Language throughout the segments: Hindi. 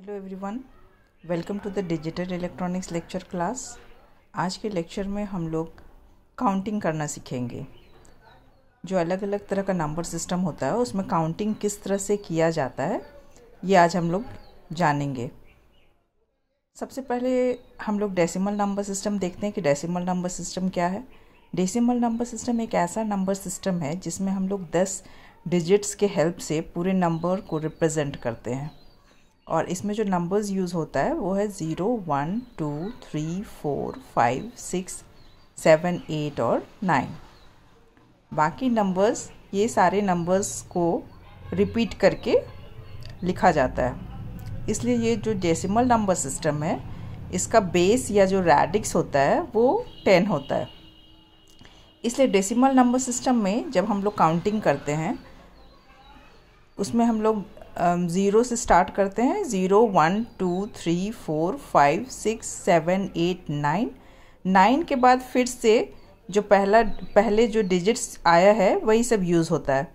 hello everyone welcome to the digital electronics lecture class आज के लेक्चर में हम लोग काउंटिंग करना सीखेंगे जो अलग अलग तरह का नंबर सिस्टम होता है उसमें काउंटिंग किस तरह से किया जाता है ये आज हम लोग जानेंगे सबसे पहले हम लोग डेसिमल नंबर सिस्टम देखते हैं कि डेसिमल नंबर सिस्टम क्या है डेसिमल नंबर सिस्टम एक ऐसा नंबर सिस्टम है जिसमें हम लोग दस डिजिट्स के हेल्प से पूरे नंबर को रिप्रेजेंट करते हैं और इसमें जो नंबर्स यूज़ होता है वो है zero one two three four five six seven eight और नाइन बाकी नंबर्स ये सारे नंबर्स को रिपीट करके लिखा जाता है इसलिए ये जो डेसिमल नंबर सिस्टम है इसका बेस या जो रेडिक्स होता है वो टेन होता है इसलिए डेसिमल नंबर सिस्टम में जब हम लोग काउंटिंग करते हैं उसमें हम लोग ज़ीरो um, से स्टार्ट करते हैं zero one two three four five six seven eight nine nine के बाद फिर से जो पहला पहले जो डिजिट्स आया है वही सब यूज़ होता है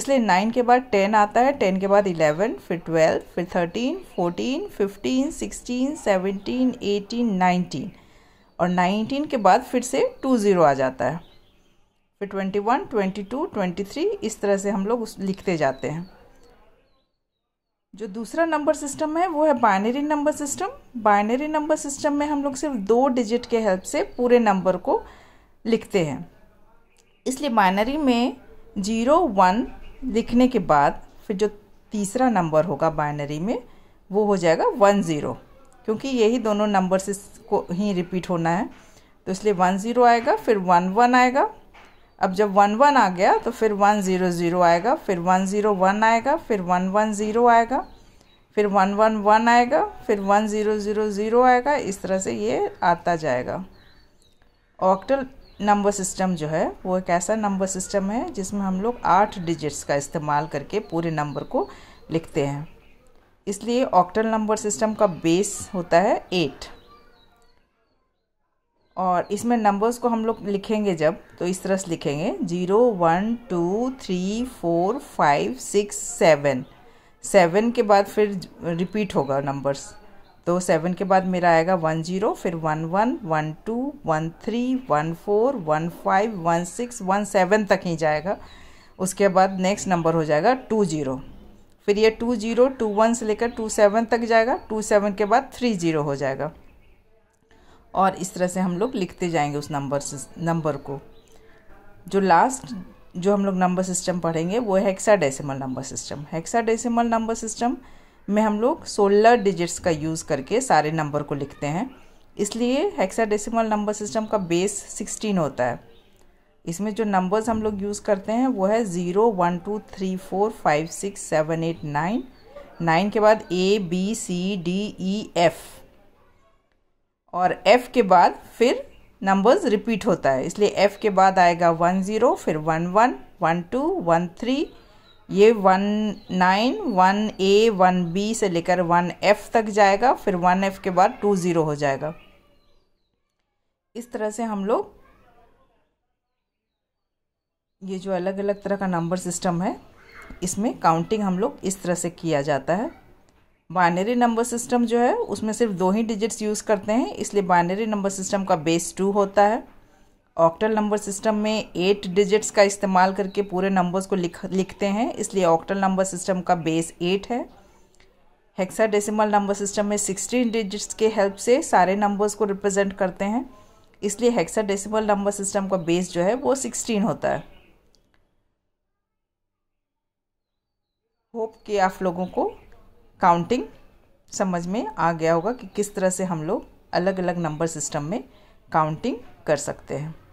इसलिए नाइन के बाद टेन आता है टेन के बाद इलेवन फिर ट्वेल्व फिर thirteen fourteen fifteen sixteen seventeen eighteen nineteen और नाइनटीन के बाद फिर से टू ज़ीरो आ जाता है फिर twenty one twenty two twenty three इस तरह से हम लोग लिखते जाते हैं जो दूसरा नंबर सिस्टम है वो है binary number system binary number system में हम लोग सिर्फ दो डिजिट के हेल्प से पूरे नंबर को लिखते हैं इसलिए बाइनरी में जीरो वन लिखने के बाद फिर जो तीसरा नंबर होगा बाइनरी में वो हो जाएगा वन ज़ीरो क्योंकि यही दोनों नंबर से को ही रिपीट होना है तो इसलिए वन ज़ीरो आएगा फिर वन वन आएगा अब जब वन वन आ गया तो फिर वन ज़ीरो ज़ीरो आएगा फिर वन ज़ीरो वन आएगा फिर वन वन ज़ीरो आएगा फिर वन वन वन आएगा फिर वन ज़ीरो ज़ीरो ज़ीरो आएगा इस तरह से ये आता जाएगा ऑक्टल नंबर सिस्टम जो है वो एक ऐसा नंबर सिस्टम है जिसमें हम लोग आठ डिजिट्स का इस्तेमाल करके पूरे नंबर को लिखते हैं इसलिए ऑक्टल नंबर सिस्टम का बेस होता है एट और इसमें नंबर्स को हम लोग लिखेंगे जब तो इस तरह से लिखेंगे zero one two three four five six seven seven के बाद फिर रिपीट होगा नंबर्स तो सेवन के बाद मेरा आएगा वन जीरो फिर one one one two one three one four one five one six one seven तक ही जाएगा उसके बाद नेक्स्ट नंबर हो जाएगा टू जीरो फिर ये टू जीरो टू वन से लेकर टू सेवन तक जाएगा टू सेवन के बाद थ्री जीरो हो जाएगा और इस तरह से हम लोग लिखते जाएंगे उस नंबर नंबर को जो लास्ट जो हम लोग नंबर सिस्टम पढ़ेंगे वो है decimal number system decimal number system में हम लोग सोलर डिजिट्स का यूज़ करके सारे नंबर को लिखते हैं इसलिए हेक्सा डेसिमल नंबर सिस्टम का बेस सिक्सटीन होता है इसमें जो नंबर्स हम लोग यूज़ करते हैं वो है zero one two three four five six seven eight nine nine के बाद A B C D E F और एफ़ के बाद फिर नंबर्स रिपीट होता है इसलिए एफ़ के बाद आएगा वन ज़ीरो फिर one one one two one three ये one nine one A one B से लेकर वन एफ़ तक जाएगा फिर वन एफ़ के बाद टू ज़ीरो हो जाएगा इस तरह से हम लोग ये जो अलग अलग तरह का नंबर सिस्टम है इसमें काउंटिंग हम लोग इस तरह से किया जाता है बाइनरी नंबर सिस्टम जो है उसमें सिर्फ दो ही डिजिट्स यूज़ करते हैं इसलिए बाइनरी नंबर सिस्टम का बेस टू होता है ऑक्टल नंबर सिस्टम में एट डिजिट्स का इस्तेमाल करके पूरे नंबर्स को लिख लिखते हैं इसलिए ऑक्टल नंबर सिस्टम का बेस एट है हेक्सा डेसिमल नंबर सिस्टम में सिक्सटीन डिजिट्स के हेल्प से सारे नंबर्स को रिप्रेजेंट करते हैं इसलिए हेक्सा डेसिमल नंबर सिस्टम का बेस जो है वो सिक्सटीन होता है होप कि आप लोगों को काउंटिंग समझ में आ गया होगा कि किस तरह से हम लोग अलग अलग नंबर सिस्टम में काउंटिंग कर सकते हैं